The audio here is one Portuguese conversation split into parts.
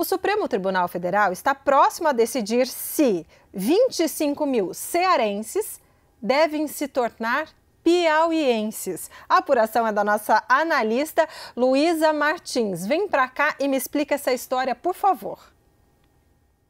O Supremo Tribunal Federal está próximo a decidir se 25 mil cearenses devem se tornar piauienses. A apuração é da nossa analista Luísa Martins. Vem para cá e me explica essa história, por favor.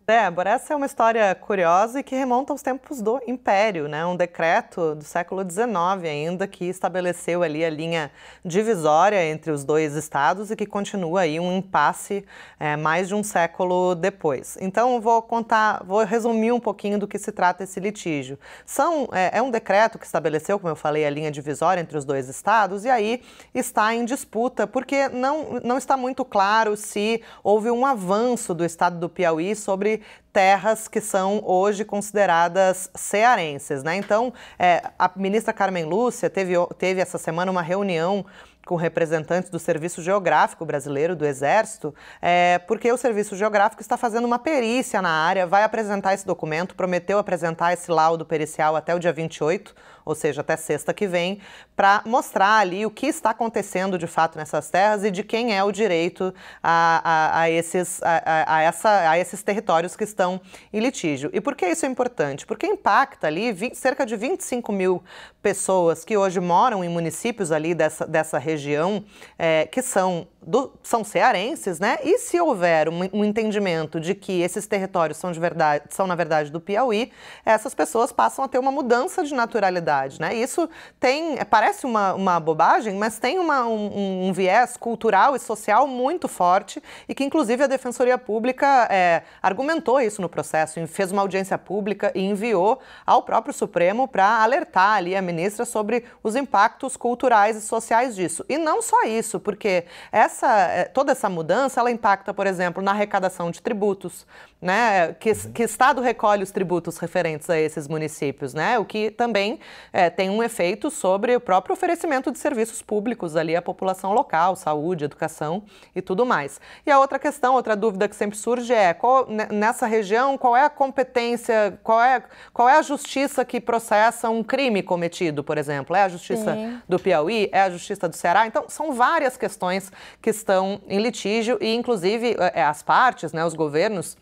Débora, essa é uma história curiosa e que remonta aos tempos do Império, né? Um decreto do século XIX ainda que estabeleceu ali a linha divisória entre os dois estados e que continua aí um impasse é, mais de um século depois. Então vou contar, vou resumir um pouquinho do que se trata esse litígio. São é, é um decreto que estabeleceu, como eu falei, a linha divisória entre os dois estados e aí está em disputa porque não não está muito claro se houve um avanço do estado do Piauí sobre terras que são hoje consideradas cearenses. Né? Então, é, a ministra Carmen Lúcia teve, teve essa semana uma reunião com representantes do Serviço Geográfico Brasileiro, do Exército, é, porque o Serviço Geográfico está fazendo uma perícia na área, vai apresentar esse documento, prometeu apresentar esse laudo pericial até o dia 28 ou seja, até sexta que vem, para mostrar ali o que está acontecendo de fato nessas terras e de quem é o direito a, a, a esses, a, a, essa, a esses territórios que estão em litígio. E por que isso é importante? Porque impacta ali 20, cerca de 25 mil pessoas que hoje moram em municípios ali dessa, dessa região, é, que são, do, são cearenses, né? E se houver um, um entendimento de que esses territórios são, de verdade, são, na verdade, do Piauí, essas pessoas passam a ter uma mudança de naturalidade sociedade. Né? Isso tem, parece uma, uma bobagem, mas tem uma, um, um, viés cultural e social muito forte e que, inclusive, a Defensoria Pública é, argumentou isso no processo, fez uma audiência pública e enviou ao próprio Supremo para alertar ali a ministra sobre os impactos culturais e sociais disso. E não só isso, porque essa, é, toda essa mudança ela impacta, por exemplo, na arrecadação de tributos, né? Que, uhum. que estado recolhe os tributos referentes a esses municípios, né? O que também é, tem um efeito sobre o próprio oferecimento de serviços públicos ali à população local, saúde, educação e tudo mais. E a outra questão, outra dúvida que sempre surge é qual, nessa região qual é a competência, qual é, qual é a justiça que processa um crime cometido, por exemplo? É a justiça Sim. do Piauí? É a justiça do Ceará? Então, são várias questões que estão em litígio e, inclusive, é, as partes, né, os governos,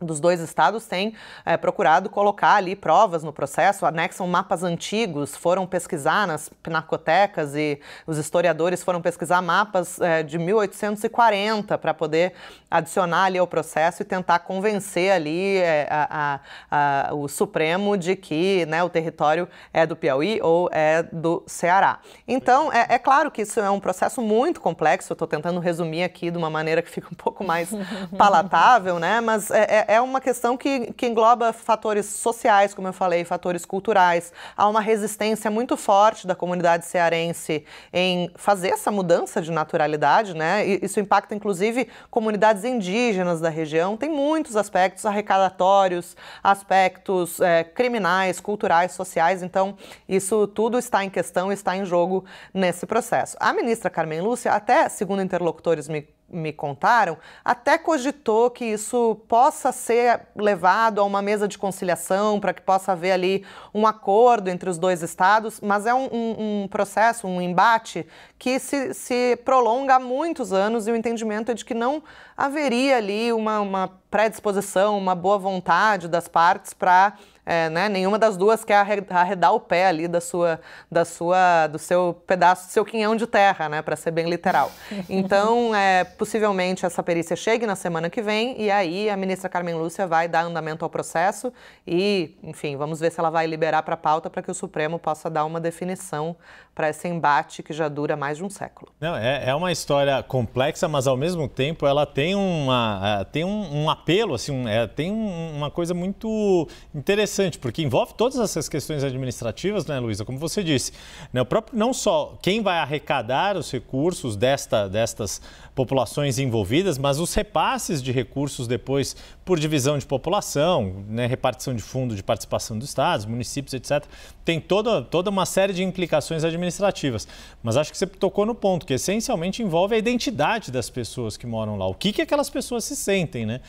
dos dois estados têm é, procurado colocar ali provas no processo, anexam mapas antigos, foram pesquisar nas pinacotecas e os historiadores foram pesquisar mapas é, de 1840 para poder adicionar ali ao processo e tentar convencer ali é, a, a, a, o Supremo de que né, o território é do Piauí ou é do Ceará. Então, é, é claro que isso é um processo muito complexo, eu estou tentando resumir aqui de uma maneira que fica um pouco mais palatável, né? mas é, é é uma questão que, que engloba fatores sociais, como eu falei, fatores culturais. Há uma resistência muito forte da comunidade cearense em fazer essa mudança de naturalidade, né? E isso impacta, inclusive, comunidades indígenas da região. Tem muitos aspectos arrecadatórios, aspectos é, criminais, culturais, sociais. Então, isso tudo está em questão, está em jogo nesse processo. A ministra Carmen Lúcia, até segundo interlocutores me me contaram, até cogitou que isso possa ser levado a uma mesa de conciliação para que possa haver ali um acordo entre os dois estados, mas é um, um, um processo, um embate que se, se, prolonga há muitos anos e o entendimento é de que não haveria ali uma, uma predisposição, uma boa vontade das partes para é, né, nenhuma das duas quer arredar o pé ali da sua, da sua, do seu pedaço, do seu quinhão de terra, né, para ser bem literal. Então, é, possivelmente essa perícia chegue na semana que vem e aí a ministra Carmen Lúcia vai dar andamento ao processo e, enfim, vamos ver se ela vai liberar para a pauta para que o Supremo possa dar uma definição para esse embate que já dura mais de um século. Não, é, é uma história complexa, mas ao mesmo tempo ela tem uma, é, tem um, um apelo, assim, um, é, tem um, uma coisa muito interessante, porque envolve todas essas questões administrativas, né, Luísa? Como você disse, né, o próprio, não só quem vai arrecadar os recursos desta, destas populações envolvidas, mas os repasses de recursos depois por divisão de população, né, repartição de fundo de participação dos estados, municípios, etc. Tem toda, toda uma série de implicações administrativas. Mas acho que você tocou no ponto, que essencialmente envolve a identidade das pessoas que moram lá. O que, que aquelas pessoas se sentem, né?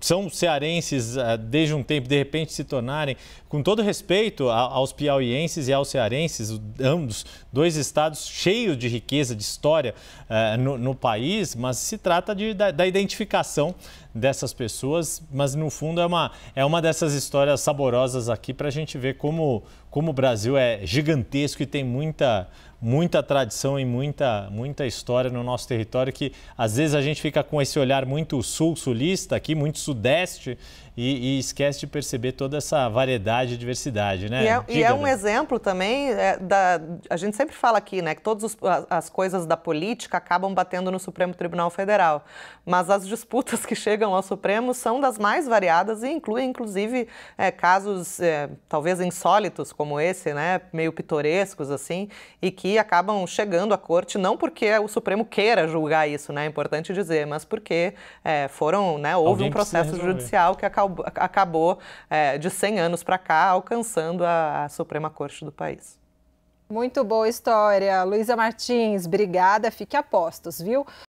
são cearenses ah, desde um tempo, de repente se tornarem, com todo respeito aos piauienses e aos cearenses, ambos, dois estados cheios de riqueza, de história ah, no, no país, mas se trata de, da, da identificação dessas pessoas, mas no fundo é uma, é uma dessas histórias saborosas aqui para a gente ver como, como o Brasil é gigantesco e tem muita, muita tradição e muita, muita história no nosso território que às vezes a gente fica com esse olhar muito sul-sulista aqui, muito sudeste e, e, esquece de perceber toda essa variedade e diversidade, né? E é, e é um exemplo também é, da... A gente sempre fala aqui, né, que todas as coisas da política acabam batendo no Supremo Tribunal Federal, mas as disputas que chegam chegam ao Supremo são das mais variadas e incluem, inclusive, é, casos é, talvez insólitos como esse, né, meio pitorescos assim, e que acabam chegando à corte não porque o Supremo queira julgar isso, né, é importante dizer, mas porque é, foram, né, houve Alguém um processo judicial que acabou, acabou é, de 100 anos para cá alcançando a, a Suprema Corte do país. Muito boa história, Luísa Martins. Obrigada, fique a postos, viu?